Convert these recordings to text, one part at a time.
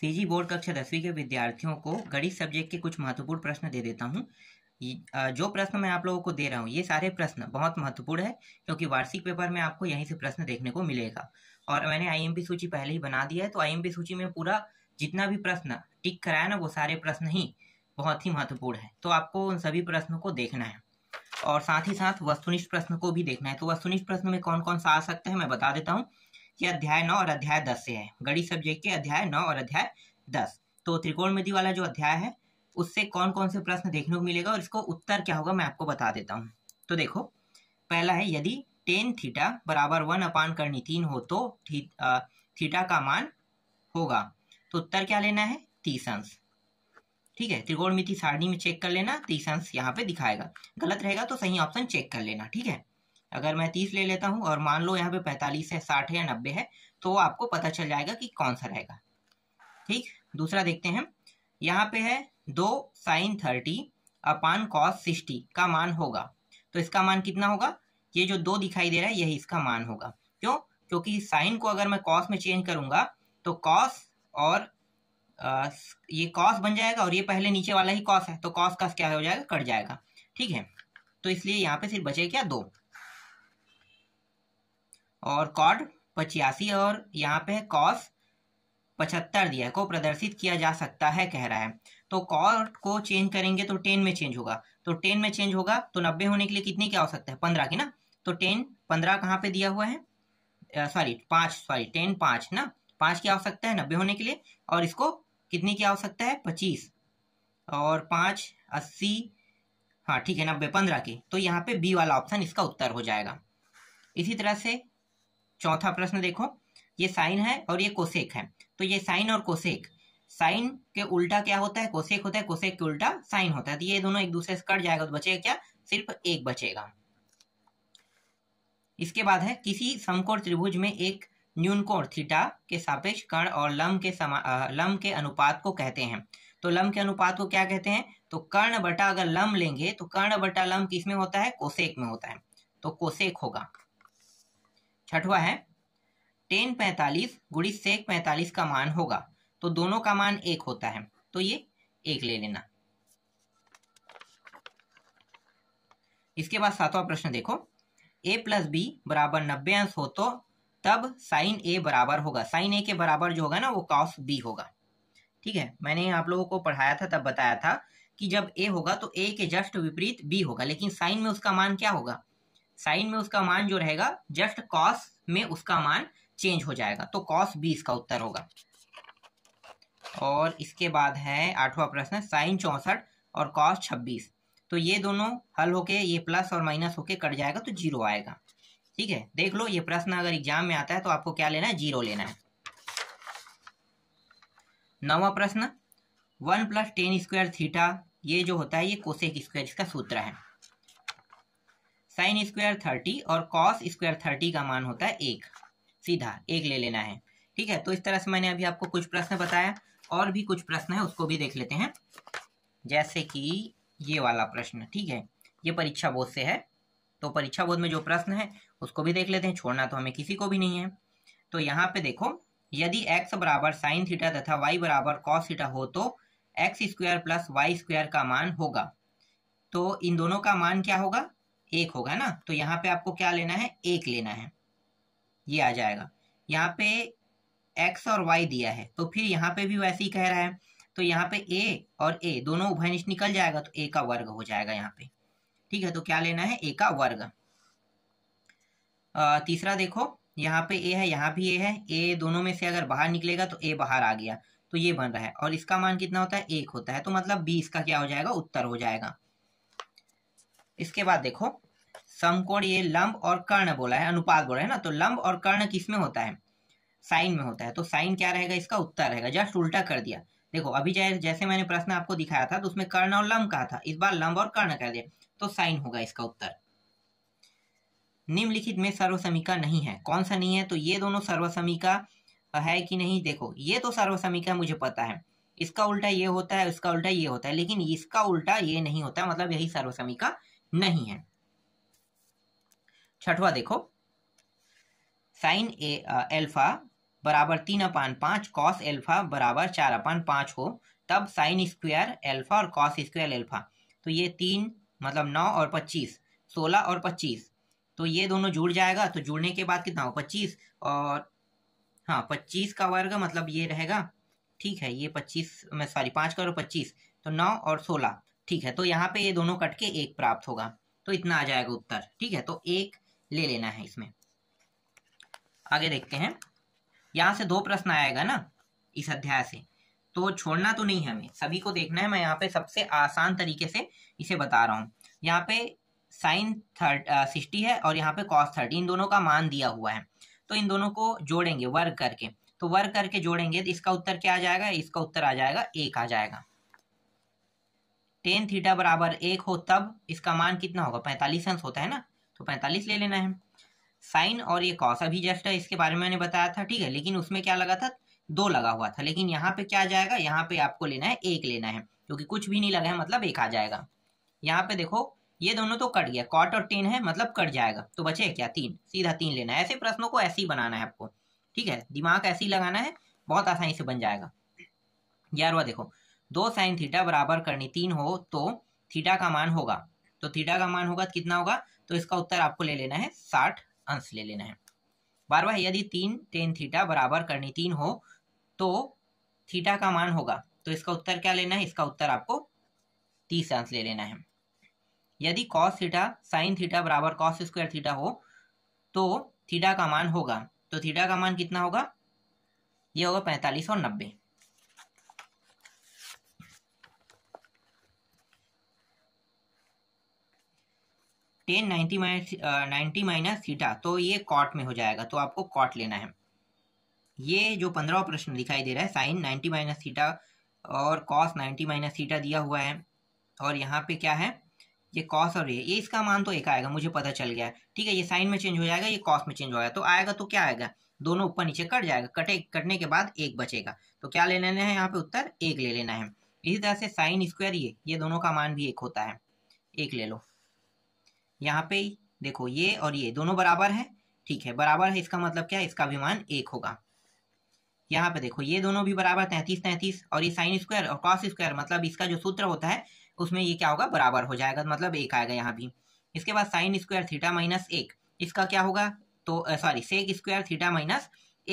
CG board कक्षा दसवीं के विद्यार्थियों को गणित सब्जेक्ट के कुछ महत्वपूर्ण प्रश्न दे देता हूँ जो प्रश्न मैं आप लोगों को दे रहा हूँ ये सारे प्रश्न बहुत महत्वपूर्ण है क्योंकि वार्षिक पेपर में आपको यहीं से प्रश्न देखने को मिलेगा और मैंने आईएमपी सूची पहले ही बना दिया है तो आईएमपी सूची में पूरा जितना भी प्रश्न टिक कराया ना वो सारे प्रश्न ही बहुत ही महत्वपूर्ण है तो आपको उन सभी प्रश्नों को देखना है और साथ ही साथ वस्तुनिष्ठ प्रश्न को भी देखना है तो वस्तुनिष्ठ प्रश्न में कौन कौन सा आ सकता है मैं बता देता हूँ ये अध्याय नौ और अध्याय दस से है गणित सब्जेक्ट के अध्याय नौ और अध्याय दस तो त्रिकोणमिति वाला जो अध्याय है उससे कौन कौन से प्रश्न देखने को मिलेगा और इसको उत्तर क्या होगा मैं आपको बता देता हूँ तो देखो पहला है यदि टेन थीटा बराबर वन अपान करनी तीन हो तो थी, थीटा का मान होगा तो उत्तर क्या लेना है तीस अंश ठीक है त्रिकोणमिति सारणी में चेक कर लेना तीस अंश यहाँ पे दिखाएगा गलत रहेगा तो सही ऑप्शन चेक कर लेना ठीक है अगर मैं तीस ले लेता हूँ और मान लो यहाँ पे पैंतालीस है साठ या नब्बे है तो आपको पता चल जाएगा कि कौन सा रहेगा ठीक दूसरा देखते हैं यहाँ पे है दो sine thirty upon cos sixty का मान होगा तो इसका मान कितना होगा ये जो दो दिखाई दे रहा है यही इसका मान होगा क्यों क्योंकि साइन को अगर मैं कॉस में चेंज करूंगा तो कॉस और आ, ये कॉस बन जाएगा और ये पहले नीचे वाला ही कॉस है तो कॉस का क्या हो जाएगा कट जाएगा ठीक है तो इसलिए यहाँ पे सिर्फ बचे क्या दो और कॉड पचासी और यहाँ पे कॉस पचहत्तर दिया है को प्रदर्शित किया जा सकता है कह रहा है तो कॉड को चेंज करेंगे तो टेन में चेंज होगा तो टेन में चेंज होगा तो नब्बे होने के लिए कितने की आवश्यकता है पंद्रह की ना तो टेन पंद्रह कहाँ पे दिया हुआ है सॉरी पाँच सॉरी टेन पाँच ना पांच की आवश्यकता है नब्बे होने के लिए और इसको कितने की आवश्यकता है पच्चीस और पांच अस्सी हाँ ठीक है नब्बे पंद्रह की तो यहाँ पे बी वाला ऑप्शन इसका उत्तर हो जाएगा इसी तरह से चौथा प्रश्न देखो ये साइन है और ये कोशेक है तो ये साइन और कोसेक साइन के उल्टा क्या होता है कोशेक होता है कोशेक के उल्टा साइन होता है तो ये दोनों एक दूसरे से कट जाएगा तो बचेगा क्या सिर्फ एक बचेगा इसके बाद है किसी समकोण त्रिभुज में एक न्यूनकोण थीटा के सापेक्ष कर्ण और लम के समान लम्ब के अनुपात को कहते हैं तो लम के अनुपात को क्या कहते हैं तो कर्ण बटा अगर लम लेंगे तो कर्ण बटा लम किस में होता है कोसेक में होता है तो कोसेक होगा छठवा है टेन पैंतालीस गुड़ी सेक पैंतालीस का मान होगा तो दोनों का मान एक होता है तो ये एक ले लेना इसके बाद सातवां प्रश्न देखो ए प्लस बी बराबर नब्बे अंश हो तो तब साइन ए बराबर होगा साइन ए के बराबर जो होगा ना वो कॉस बी होगा ठीक है मैंने आप लोगों को पढ़ाया था तब बताया था कि जब ए होगा तो ए के जस्ट विपरीत बी होगा लेकिन साइन में उसका मान क्या होगा साइन में उसका मान जो रहेगा जस्ट कॉस में उसका मान चेंज हो जाएगा तो कॉस बी इसका उत्तर होगा और इसके बाद है आठवां प्रश्न साइन चौंसठ और कॉस छब्बीस तो ये दोनों हल होके ये प्लस और माइनस होके कट जाएगा तो जीरो आएगा ठीक है देख लो ये प्रश्न अगर एग्जाम में आता है तो आपको क्या लेना है जीरो लेना है नवा प्रश्न one plus tan square theta ये जो होता है ये कोसेक स्क्वायर इसका सूत्र है साइन स्क्वायर थर्टी और कॉस स्क्वायर थर्टी का मान होता है एक सीधा एक ले लेना है ठीक है तो इस तरह से मैंने अभी आपको कुछ प्रश्न बताया और भी कुछ प्रश्न है उसको भी देख लेते हैं जैसे कि ये वाला प्रश्न ठीक है ये परीक्षा बोध से है तो परीक्षा बोध में जो प्रश्न है उसको भी देख लेते हैं छोड़ना तो हमें किसी को भी नहीं है तो यहाँ पे देखो यदि x बराबर साइन थीटा तथा y बराबर कॉस थीटा हो तो x square plus y square का मान होगा तो इन दोनों का मान क्या होगा एक होगा ना तो यहाँ पे आपको क्या लेना है एक लेना है ये आ जाएगा यहाँ पे एक्स और वाई दिया है तो फिर यहाँ पे भी वैसे ही कह रहा है तो यहाँ पे ए और ए दोनों उभयनिष्ठ निकल जाएगा तो ए का वर्ग हो जाएगा यहाँ पे ठीक है तो क्या लेना है ए का वर्ग आ, तीसरा देखो यहाँ पे ए है यहाँ भी ए है ए दोनों में से अगर बाहर निकलेगा तो ए बाहर आ गया तो ये बन रहा है और इसका मान कितना होता है एक होता है तो मतलब बी इसका क्या हो जाएगा उत्तर हो जाएगा इसके बाद देखो समकोण ये लंब और कर्ण बोला है अनुपात बोला है ना तो लंब और कर्ण किस में होता है साइन में होता है तो साइन क्या रहेगा इसका उत्तर रहेगा जस्ट उल्टा कर दिया देखो अभी जैसे मैंने प्रश्न आपको दिखाया था तो उसमें कर्ण और लंब कहा था इस बार लंब और कर्ण कर दिया तो साइन होगा इसका उत्तर निम्नलिखित में सर्वसमिका नहीं है कौन सा नहीं है तो ये दोनों सर्वसमिका है कि नहीं देखो ये तो सर्वसमिका मुझे पता है इसका उल्टा ये होता है इसका उल्टा ये होता है लेकिन इसका उल्टा ये नहीं होता मतलब यही सर्वसमिका नहीं है छठवा देखो साइन ए एल्फा बराबर तीन अपान पांच कॉस एल्फा बराबर चार अपान पांच हो तब साइन स्क्वायर एल्फा और कॉस स्क्वायर एल्फा तो ये तीन मतलब नौ और पच्चीस सोलह और पच्चीस तो ये दोनों जुड़ जाएगा तो जुड़ने के बाद कितना हो पच्चीस और हाँ पच्चीस का वर्ग मतलब ये रहेगा ठीक है ये पच्चीस मैं सॉरी पाँच का और पच्चीस तो नौ और सोलह ठीक है तो यहाँ पे ये दोनों कट के एक प्राप्त होगा तो इतना आ जाएगा उत्तर ठीक है तो एक ले लेना है इसमें आगे देखते हैं यहां से दो प्रश्न आएगा ना इस अध्याय से तो छोड़ना तो नहीं है हमें सभी को देखना है मैं यहाँ पे सबसे आसान तरीके से इसे बता रहा हूं यहाँ पे साइन थर्ट सिक्सटी है और यहाँ पे कॉस थर्टी इन दोनों का मान दिया हुआ है तो इन दोनों को जोड़ेंगे वर्ग करके तो वर्ग करके जोड़ेंगे तो इसका उत्तर क्या आ जाएगा इसका उत्तर आ जाएगा एक आ जाएगा टेन थीटा बराबर एक हो तब इसका मान कितना होगा पैंतालीस अंश होता है ना तो पैंतालीस ले लेना है साइन और ये कॉस अभी जस्ट है इसके बारे में मैंने बताया था ठीक है लेकिन उसमें क्या लगा था दो लगा हुआ था लेकिन यहाँ पे क्या जाएगा यहाँ पे आपको लेना है एक लेना है क्योंकि कुछ भी नहीं लगा है मतलब एक आ जाएगा यहाँ पे देखो ये दोनों तो कट गया कॉट और टेन है मतलब कट जाएगा तो बचे क्या तीन सीधा तीन लेना है ऐसे प्रश्नों को ऐसे ही बनाना है आपको ठीक है दिमाग ऐसे ही लगाना है बहुत आसानी से बन जाएगा ग्यारहवा देखो दो साइन थीटा बराबर करनी तीन हो तो थीटा का मान होगा तो थीटा का मान होगा तो कितना होगा तो इसका उत्तर आपको ले लेना है साठ अंश ले लेना है बार बार यदि तीन टेन थीटा बराबर करनी तीन हो तो थीटा का मान होगा तो इसका उत्तर क्या लेना है इसका उत्तर आपको तीस अंश ले लेना है यदि कॉस थीटा साइन थीटा बराबर कॉस स्क्वायर थीटा हो तो थीटा का मान होगा तो थीटा का मान कितना होगा ये होगा पैंतालीस और नब्बे tan ninety minus ninety minus theta तो ये कॉट में हो जाएगा तो आपको कॉट लेना है ये जो पंद्रह प्रश्न दिखाई दे रहा है साइन नाइन्टी माइनस थीटा और कॉस नाइन्टी माइनस थीटा दिया हुआ है और यहाँ पे क्या है ये कॉस और ये ये इसका मान तो एक आएगा मुझे पता चल गया ठीक है ये साइन में चेंज हो जाएगा ये कॉस में चेंज हो जाएगा तो आएगा तो क्या आएगा दोनों ऊपर नीचे कट जाएगा कटे कटने के बाद एक बचेगा तो क्या ले लेना है यहाँ पे उत्तर एक ले लेना है इसी तरह से साइन स्क्वायर ये ये दोनों का मान भी एक होता है एक ले लो यहाँ पे देखो ये और ये दोनों बराबर है ठीक है बराबर है इसका मतलब क्या है इसका अभिमान एक होगा यहाँ पे देखो ये दोनों भी बराबर तैंतीस तैंतीस और ये साइन स्क्वायर और कॉस स्क्वायर मतलब इसका जो सूत्र होता है उसमें ये क्या होगा बराबर हो जाएगा मतलब एक आएगा यहाँ भी इसके बाद साइन स्क्वायर थीटा माइनस एक इसका क्या होगा तो sorry sec square theta minus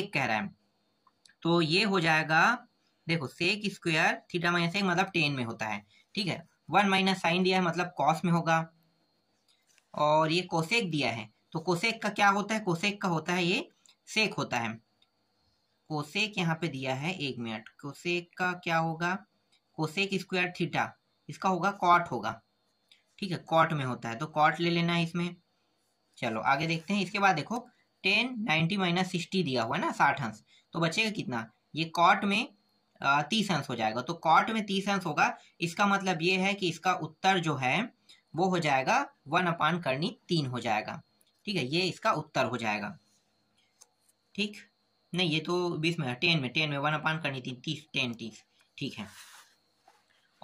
एक कह रहा है तो ये हो जाएगा देखो सेक स्क्वायर थीटा माइनस एक मतलब टेन में होता है ठीक है वन माइनस साइन दिया है मतलब कॉस में होगा और ये कोसेक दिया है तो कोसेक का क्या होता है कोसेक का होता है ये सेक होता है कोसेक यहाँ पे दिया है एक मिनट कोसेक का क्या होगा कोसेक स्क्वायर थीटा इसका होगा कॉट होगा ठीक है कॉट में होता है तो कॉट ले लेना है इसमें चलो आगे देखते हैं इसके बाद देखो टेन नाइन्टी माइनस सिक्सटी दिया हुआ है ना साठ अंश तो बचेगा कितना ये कॉट में तीस अंश हो जाएगा तो कॉट में तीस अंश होगा इसका मतलब ये है कि इसका उत्तर जो है वो हो जाएगा वन अपान करनी तीन हो जाएगा ठीक है ये इसका उत्तर हो जाएगा ठीक नहीं ये तो बीस में टेन में टेन में वन अपान करनी तीन तीस टेन तीस ठीक है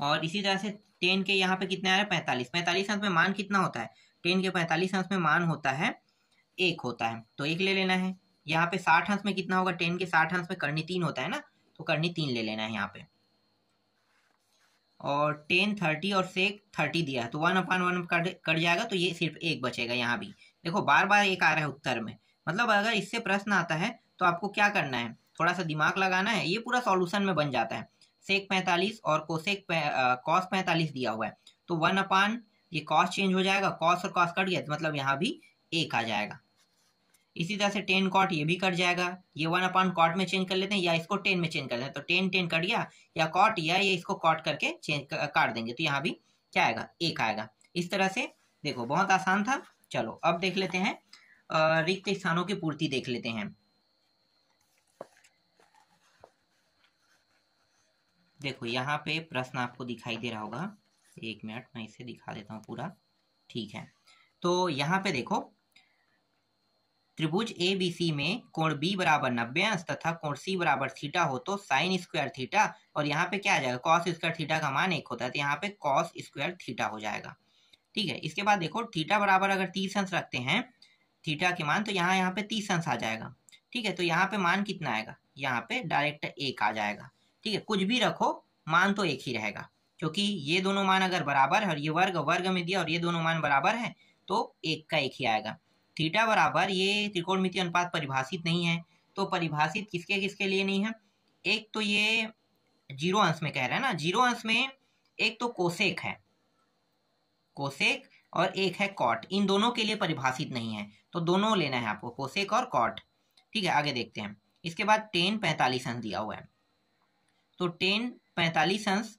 और इसी तरह से टेन के यहाँ पे कितने आया पैंतालीस पैंतालीस अंश में मान कितना होता है टेन के पैंतालीस अंश में मान होता है एक होता है तो एक ले लेना है यहाँ पे साठ अंश में कितना होगा टेन के साठ अंश में करनी तीन होता है ना तो करनी तीन ले लेना है यहाँ पे और टेन थर्टी और सेक थर्टी दिया तो वन अपान वन कट जाएगा तो ये सिर्फ एक बचेगा यहाँ भी देखो बार बार एक आ रहा है उत्तर में मतलब अगर इससे प्रश्न आता है तो आपको क्या करना है थोड़ा सा दिमाग लगाना है ये पूरा सॉल्यूशन में बन जाता है सेक पैंतालीस और कोसेक कॉस पैंतालीस दिया हुआ है तो वन अपान ये कॉस चेंज हो जाएगा कॉस और कॉस कट गया तो मतलब यहाँ भी एक आ जाएगा इसी तरह से टेन कॉट ये भी कट जाएगा ये वन अपॉन कॉट में चेंज कर लेते हैं या इसको टेन में चेंज कर लेते हैं तो टेन टेन कट गया या कॉट या ये इसको कॉट करके चेंज काट देंगे तो यहाँ भी क्या आएगा एक आएगा इस तरह से देखो बहुत आसान था चलो अब देख लेते हैं रिक्त स्थानों की पूर्ति देख लेते हैं देखो यहाँ पे प्रश्न आपको दिखाई दे रहा होगा एक मिनट मैं इसे दिखा देता हूँ पूरा ठीक है तो यहाँ पे देखो त्रिभुज ए बी सी में कोण बी बराबर नब्बे अंश तथा कोण सी बराबर थीटा हो तो साइन स्क्वायर थीटा और यहाँ पे क्या आ जाएगा कॉस स्क्वायर थीटा का मान एक होता है तो यहाँ पे कॉस स्क्वायर थीटा हो जाएगा ठीक है इसके बाद देखो थीटा बराबर अगर तीस अंश रखते हैं थीटा के मान तो यहाँ यहाँ पे तीस अंश आ जाएगा ठीक है तो यहाँ पे मान कितना आएगा यहाँ पे डायरेक्ट एक आ जाएगा ठीक है कुछ भी रखो मान तो एक ही रहेगा क्योंकि ये दोनों मान अगर बराबर है और ये वर्ग वर्ग में दिया और ये दोनों मान बराबर है तो एक का एक ही आएगा थीटा बराबर ये त्रिकोणमिति अनुपात परिभाषित नहीं है तो परिभाषित किसके किसके लिए नहीं है एक तो ये जीरो अंश में कह रहा है ना जीरो अंश में एक तो कोसेक है कोसेक और एक है कॉट इन दोनों के लिए परिभाषित नहीं है तो दोनों लेना है आपको कोसेक और कॉट ठीक है आगे देखते हैं इसके बाद टेन पैंतालीस अंश दिया हुआ है तो टेन पैंतालीस अंश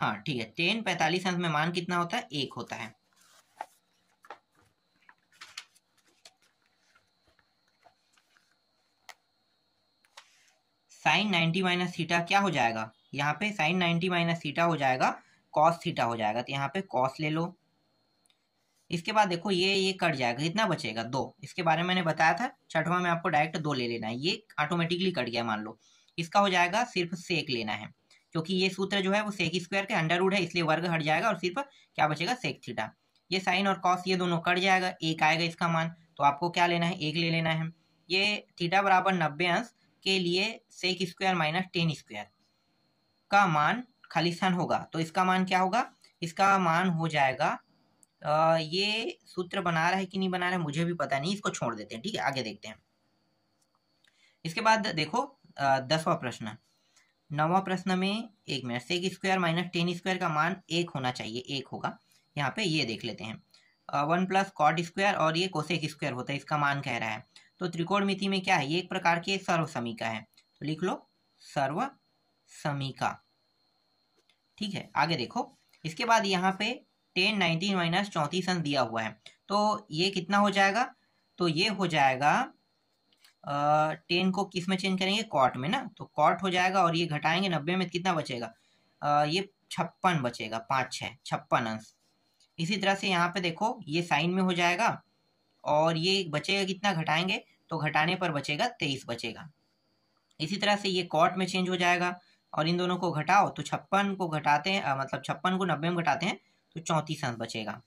हाँ ठीक है टेन पैंतालीस अंश में मान कितना होता है एक होता है साइन नाइन्टी माइनस थीटा क्या हो जाएगा यहाँ पे साइन नाइन्टी माइनस थीटा हो जाएगा कॉस थीटा हो जाएगा तो यहाँ पे कॉस ले लो इसके बाद देखो ये ये कट जाएगा कितना बचेगा दो इसके बारे में मैंने बताया था छठवा में आपको डायरेक्ट दो ले लेना है ये ऑटोमेटिकली कट गया मान लो इसका हो जाएगा सिर्फ सेक लेना है क्योंकि ये सूत्र जो है वो सेक स्क्वायर के अंडर रूड है इसलिए वर्ग हट जाएगा और सिर्फ क्या बचेगा सेक थीटा ये साइन और कॉस ये दोनों कट जाएगा एक आएगा इसका मान तो आपको क्या लेना है एक ले लेना है ये थीटा बराबर नब्बे अंश के लिए sec square minus tan square का मान खालिस्तान होगा तो इसका मान क्या होगा इसका मान हो जाएगा आ, ये सूत्र बना रहा है कि नहीं बना रहा है मुझे भी पता नहीं इसको छोड़ देते हैं ठीक है आगे देखते हैं इसके बाद देखो दसवा प्रश्न नवा प्रश्न में एक minute sec square minus tan square का मान एक होना चाहिए एक होगा यहाँ पे ये देख लेते हैं वन प्लस कॉट स्क्वायर और ये कोसेक स्क्वायर होता है इसका मान कह रहा है तो त्रिकोणमिति में क्या है ये एक प्रकार की एक सर्व समीका है तो लिख लो सर्व समीका ठीक है आगे देखो इसके बाद यहाँ पे टेन नाइनटीन माइनस चौंतीस अंश दिया हुआ है तो ये कितना हो जाएगा तो ये हो जाएगा टेन को किस में चेंज करेंगे कॉट में ना तो कॉट हो जाएगा और ये घटाएंगे नब्बे में कितना बचेगा आ, ये छप्पन बचेगा पाँच छः छप्पन अंश इसी तरह से यहाँ पे देखो ये साइन में हो जाएगा और ये बचेगा कितना घटाएंगे तो घटाने पर बचेगा तेईस बचेगा इसी तरह से ये कॉट में चेंज हो जाएगा और इन दोनों को घटाओ तो छप्पन को घटाते हैं आ, मतलब छप्पन को नब्बे में घटाते हैं तो चौंतीस अंश बचेगा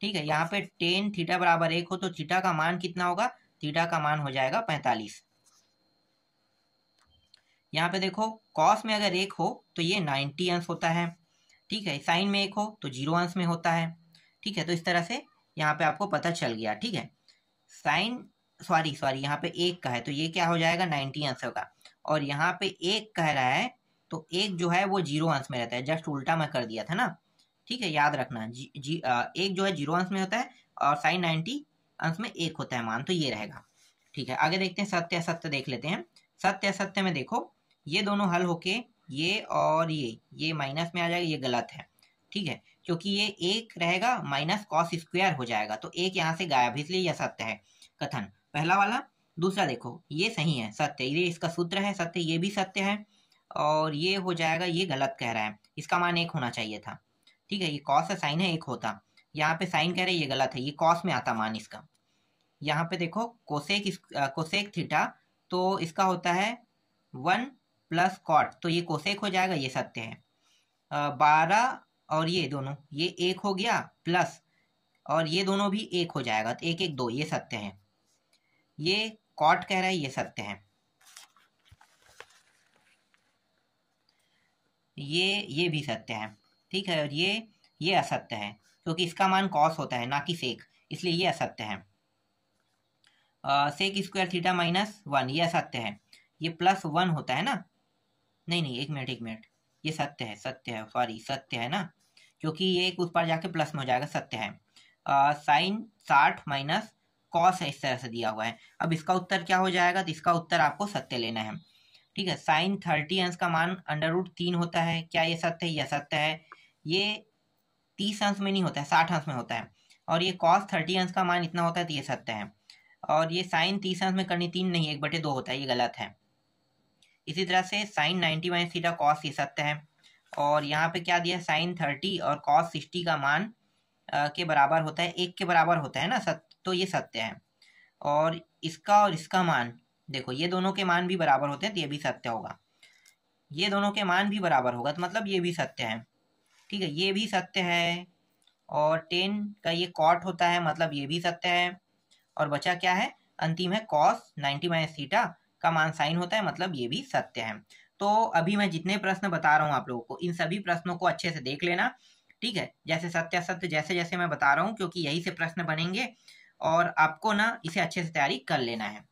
ठीक है यहाँ पे टेन थीटा बराबर एक हो तो थीटा का मान कितना होगा थीटा का मान हो जाएगा पैंतालीस यहाँ पे देखो कॉस में अगर एक हो तो ये नाइन्टी अंश होता है ठीक है साइन में एक हो तो जीरो अंश में होता है ठीक है तो इस तरह से यहाँ पे आपको पता चल गया ठीक है साइन सॉरी सॉरी यहाँ पे एक का है तो ये क्या हो जाएगा नाइन्टी आंसर का और यहाँ पे एक कह रहा है तो एक जो है वो जीरो अंश में रहता है जस्ट उल्टा मैं कर दिया था ना ठीक है याद रखना जी, जी आ, एक जो है जीरो अंश में होता है और साइन नाइन्टी अंश में एक होता है मान तो ये रहेगा ठीक है आगे देखते हैं सत्य असत्य देख लेते हैं सत्य असत्य में देखो ये दोनों हल होके ये और ये ये माइनस में आ जाएगा ये गलत है ठीक है क्योंकि ये एक रहेगा माइनस कॉस स्क्वायर हो जाएगा तो एक यहाँ से गायब इसलिए यह सत्य है कथन पहला वाला दूसरा देखो ये सही है सत्य ये इसका सूत्र है सत्य ये भी सत्य है और ये हो जाएगा ये गलत कह रहा है इसका मान एक होना चाहिए था ठीक है ये कॉस है साइन है एक होता यहाँ पे साइन कह रहे ये गलत है ये कॉस में आता मान इसका यहाँ पे देखो कोसेक इस, कोसेक थीटा तो इसका होता है वन प्लस कॉट तो ये कोसेक हो जाएगा ये सत्य है बारह और ये दोनों ये एक हो गया प्लस और ये दोनों भी एक हो जाएगा तो एक एक दो ये सत्य है ये कॉट कह रहा है ये सत्य है ये ये भी सत्य है ठीक है और ये ये असत्य है क्योंकि इसका मान कॉस होता है ना कि सेक इसलिए ये असत्य है sec square theta minus one ये असत्य है ये प्लस वन होता है ना नहीं नहीं एक मिनट एक मिनट ये सत्य है सत्य है सॉरी सत्य है ना क्योंकि ये एक उस पर जाके प्लस में हो जाएगा सत्य है साइन साठ माइनस कॉस है इस तरह से दिया हुआ है अब इसका उत्तर क्या हो जाएगा तो इसका उत्तर आपको सत्य लेना है ठीक है साइन थर्टी अंश का मान अंडर रूट तीन होता है क्या ये सत्य है यह सत्य है ये तीस अंश में नहीं होता है साठ अंश में होता है और ये कॉस थर्टी अंश का मान इतना होता है तो ये सत्य है और ये साइन तीस अंश में करनी तीन नहीं एक बटे दो होता है ये गलत है इसी तरह से sine ninety minus theta cos ये सत्य है और यहाँ पे क्या दिया साइन थर्टी और कॉस सिक्सटी का मान के बराबर होता है एक के बराबर होता है ना सत्य तो ये सत्य है और इसका और इसका मान देखो ये दोनों के मान भी बराबर होते हैं तो ये भी सत्य होगा ये दोनों के मान भी बराबर होगा तो मतलब ये भी सत्य है ठीक है ये भी सत्य है और टेन का ये कॉट होता है मतलब ये भी सत्य है और बचा क्या है अंतिम है कॉस नाइन्टी माइनस थीटा का मान साइन होता है मतलब ये भी सत्य है तो अभी मैं जितने प्रश्न बता रहा हूँ आप लोगों को इन सभी प्रश्नों को अच्छे से देख लेना ठीक है जैसे सत्य सत्य जैसे जैसे मैं बता रहा हूँ क्योंकि यही से प्रश्न बनेंगे और आपको ना इसे अच्छे से तैयारी कर लेना है